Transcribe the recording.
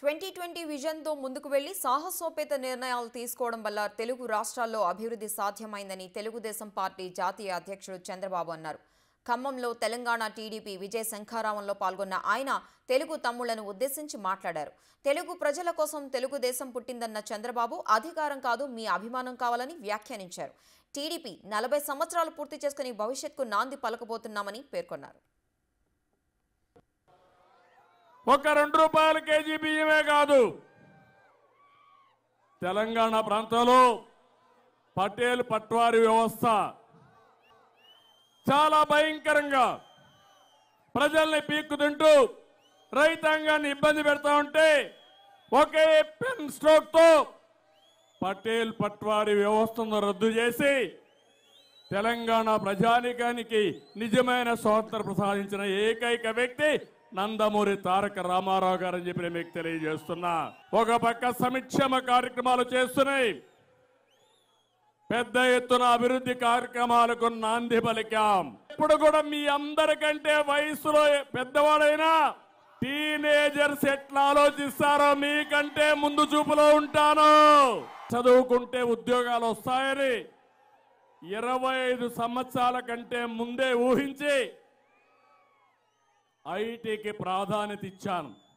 twenty twenty విజన్తో ముందుకు వెళ్లి సాహసోపేత నిర్ణయాలు తీసుకోవడం వల్ల తెలుగు రాష్ట్రాల్లో అభివృద్ధి సాధ్యమైందని తెలుగుదేశం పార్టీ జాతీయ అధ్యక్షుడు చంద్రబాబు అన్నారు ఖమ్మంలో తెలంగాణ టీడీపీ విజయ శంఖారావంలో పాల్గొన్న ఆయన తెలుగు తమ్ముళ్లను ఉద్దేశించి మాట్లాడారు తెలుగు ప్రజల కోసం తెలుగుదేశం పుట్టిందన్న చంద్రబాబు అధికారం కాదు మీ అభిమానం కావాలని వ్యాఖ్యానించారు టీడీపీ నలభై సంవత్సరాలు పూర్తి చేసుకుని భవిష్యత్కు నాంది పలకబోతున్నామని పేర్కొన్నారు ఒక రెండు రూపాయలు కేజీ బియ్యమే కాదు తెలంగాణ ప్రాంతంలో పటేల్ పట్వారి వ్యవస్థ చాలా భయంకరంగా ప్రజల్ని పీక్కుతుంటూ రైతాంగాన్ని ఇబ్బంది పెడతా ఉంటే ఒకే పెన్ స్ట్రోక్తో పటేల్ పట్వారి వ్యవస్థను రద్దు చేసి తెలంగాణ ప్రజానికానికి నిజమైన స్వాతంత్ర ప్రసాదించిన ఏకైక వ్యక్తి నందమూరి తారక రామారావు అని చెప్పి మీకు తెలియజేస్తున్నా ఒక పక్క సంక్షేమ కార్యక్రమాలు చేస్తున్నాయి పెద్ద ఎత్తున అభివృద్ధి కార్యక్రమాలకు నాంది పలికాం ఇప్పుడు కూడా మీ అందరికంటే వయసులో పెద్దవాడైనా టీనేజర్స్ ఎట్లా ఆలోచిస్తారో మీకంటే ముందు చూపులో ఉంటాను చదువుకుంటే ఉద్యోగాలు వస్తాయని ఇరవై ఐదు సంవత్సరాల కంటే ముందే ఊహించి ఐటీకి ప్రాధాన్యత ఇచ్చాను